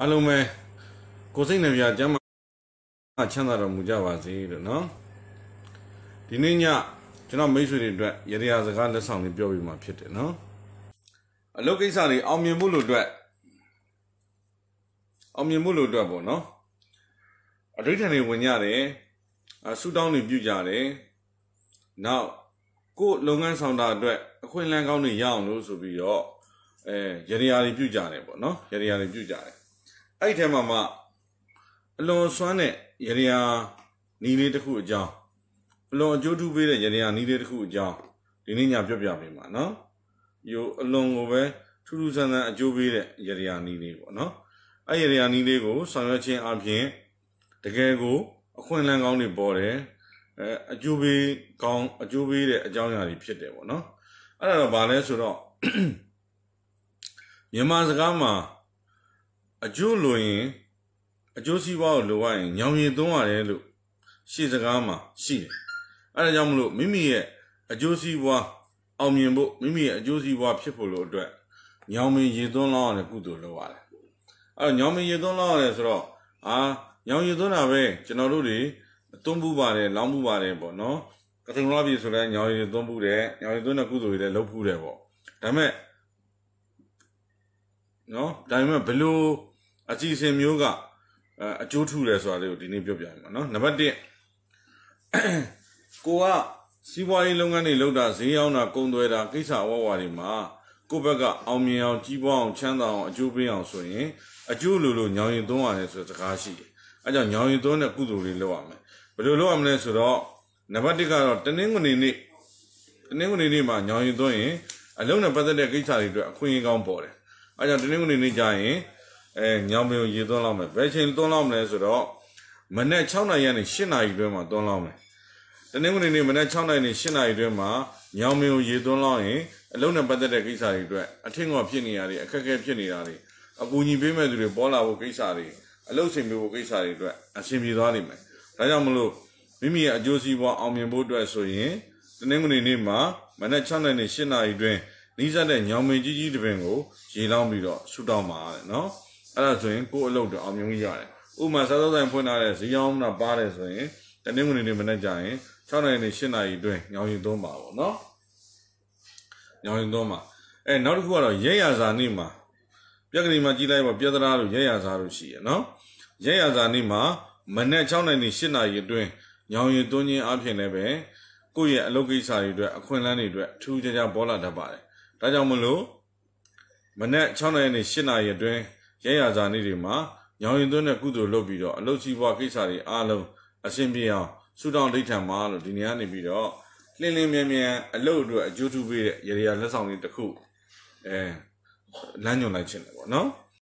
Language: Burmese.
အားလုံးပဲကိုစိတ်နှပြကျမ်းမာချမ်းသာတော်မူကြပါစေလို့နော်ဒီနေ့ညကျွန်တော်မိတ်ဆွေတွေအတွက်ရတရားစကားလက်ဆောင်လေးပြောပြမှာဖြစ်တယ်နော်အလုပ်ကိစ္စတွေအောင်မြင်မှုလို့အတွက်အောင်မြင်မှုလို့အတွက်ပေါ့နော်အဋိဌာန်တွေဝင်ရတယ်ဆူတောင်းတွေပြုကြတယ်နောက်ကို့လုပ်ငန်းဆောင်တာအတွက်အခွင့်အလမ်းကောင်းတွေရအောင်လို့ဆိုပြီးတော့အဲရတရားတွေပြုကြတယ်ပေါ့နော်ရတရားတွေပြုကြတယ်အဲ့ထဲမှာမှအလွန်ဆွမ်းတဲ့ရရနီးလေးတစ်ခုအကြောင်းအလွန်အကျိုးထူးပေးတဲ့ရရနီးလေးတစ်ခုအကြောင်းဒီနေ့ညပြောပြပေးမှာနော်ယိုအလွန်ကိုပဲထူးထူးဆန်းဆန်းအကျိုးပေးတဲ့ရရနီးလေးပေါ့နော်အဲ့ရရနီးလေးကိုဆောင်ရွက်ခြင်းအပြင်တကယ်ကိုအခွင့်အလမ်းကောင်းတွေပေါ်တယ်အဲအကျိုးပေးကောင်းအကျိုးပေးတဲ့အကြောင်းအရာတွေဖြစ်တယ်ပေါ့နော်အဲ့ဒါတော့ဗာလဲဆိုတော့မြန်မာစကားမှာအကျိုးလိုရင်အကျိုးစီးပွားကိုလိုရရင်ညောင်ရင်သုံးရတယ်လို့ရှေ့စကားမှာရှိတယ်အဲဒါကြောင့်မလို့မိမိရဲ့အကျိုးစီးပွားအောင်မြင်ဖို့မိမိရဲ့အကျိုးစီးပွားဖြစ်ဖို့လို့အတွက်ညောင်မင်ရေသွန်းလောက်ရတဲ့ကုသိုလ်လုပ်ရတယ်အဲတော့ညောင်မင်ရေသွန်းလောက်ရတယ်ဆိုတော့အာညောင်ရေသွန်းတာပဲကျွန်တော်တို့တွေသွန်းမှုပါတယ်လောင်းမှုပါတယ်ပေါ့နော်ကတိန်လောပြီဆိုတော့ညောင်ရေသွန်းမှုတယ်ညောင်ရေသွန်းတဲ့ကုသိုလ်တွေလည်းလုပ်မှုတယ်ပေါ့ဒါပေမဲ့နော်ဒါပေမဲ့ဘလို့အစီအစဉ်မျိုးကအကျိုးထူတယ်ဆိုတာလေးကိုဒီနေ့ပြောပြရမှာနော်နံပါတ်1ကိုကစီးပွားရေးလုပ်ငန်းတွေလုပ်တာဈေးရောက်တာကုန်သွယ်တာကိစ္စအဝဝတွေမှာကိုယ့်ဘက်ကအောင်မြင်အောင်ကြီးပွားအောင် ချမ်းသာအောင်အကျိုးပေးအောင်ဆိုရင်အကျိုးလိုလိုညောင်ရင်သွန်းရတယ်ဆိုတဲ့စကားရှိတယ်အဲကြောင့်ညောင်ရင်သွန်းတဲ့ကုသိုလ်တွေလုပ်ရမယ်ဘယ်လိုလုပ်ရမလဲဆိုတော့နံပါတ်1ကတော့တနင်္ဂနွေနေ့တနင်္ဂနွေနေ့မှာညောင်ရင်သွန်းရင်အလုံးနဲ့ပတ်သက်တဲ့ကိစ္စတွေအတွက်အခွင့်အရေးကောင်းပေါ်တယ်အဲကြောင့်ဒီနေ့ကနေနေကြရင်အဲညောင်ပင်ကိုရေသွန်းလောက်မယ်ဘယ်ချိန်သွန်းလောက်မလဲဆိုတော့မနေ့6နာရီကနေ8နာရီတွင်းမှာသွန်းလောက်မယ်တနင်္ဂနွေနေ့မနေ့6နာရီနဲ့8နာရီတွင်းမှာညောင်ပင်ကိုရေသွန်းလောက်ရင်အလုံးနဲ့ပတ်သက်တဲ့ကိစ္စတွေအတွက်အထင်ကဖြစ်နေရတယ်အခက်အခဲဖြစ်နေတာတွေအကူအညီပေးမဲ့သူတွေပေါ်လာဖို့ကိစ္စတွေအလုပ်ဆင်ပြေဖို့ကိစ္စတွေအတွက်အဆင်ပြေသွားနိုင်မယ်ဒါကြောင့်မလို့မိမိရဲ့အကျိုးစီးပွားအောင်မြင်ဖို့အတွက်ဆိုရင်တနင်္ဂနွေနေ့မှာမနက်6:00နဲ့8:00နာရီတွင်နီးစပ်တဲ့ညောင်ပင်ကြီးကြီးတပင်ကိုရေလောင်းပြီးတော့ဆူတောင်းပါတဲ့နော်အဲ့ဒါဆိုရင်ကိုယ်အလုပ်တော့အောင်မြင်ရတယ်ဥပမာစားသောဆိုင်ဖွင့်ထားတဲ့ဇီယောင်းနာပါတယ်ဆိုရင်တနင်္ဂနွေနေ့မနေ့ကျရင်6နိုင်နေ8နိုင်အတွင်းညောင်ရင်သုံးပါပေါ့နော်ညောင်ရင်သုံးပါအဲနောက်တစ်ခုကတော့ရဲရစာနေ့မှာပြက်ကလေးမှာကြည်လိုက်ပါပြက်သလားလို့ရဲရစာလို့ရှိရနော်ရဲရစာနေ့မှာမနေ့6နိုင်နေ8နိုင်အတွင်းညောင်ရင်သွင်းခြင်းအပြင်လည်းပဲကိုယ့်ရဲ့အလုပ်ကိစ္စတွေအတွက်အခွင့်အလမ်းတွေအတွက်ထူးခြားခြားပေါ်လာတတ်ပါတယ်ဒါကြောင့်မလို့မနေ့6နာရီနဲ့8နာရီအတွင်းရဲရဇာနေ့တွေမှာညောင်ရင်သွင်းတဲ့ကုသိုလ်လုပ်ပြီးတော့အလုပ်စီးပွားကိစ္စတွေအားလုံးအဆင်ပြေအောင်ဆူတောင်းဒိဋ္ဌံမှာလို့ဒီနေ့ကနေပြီးတော့လင်းလင်းမြန်မြန်အလုပ်အတွက်အကျိုးထူးပေးတဲ့ရေရာလက်ဆောင်လေးတစ်ခုအဲလမ်းညွှန်လိုက်ခြင်းလေပေါ့နော်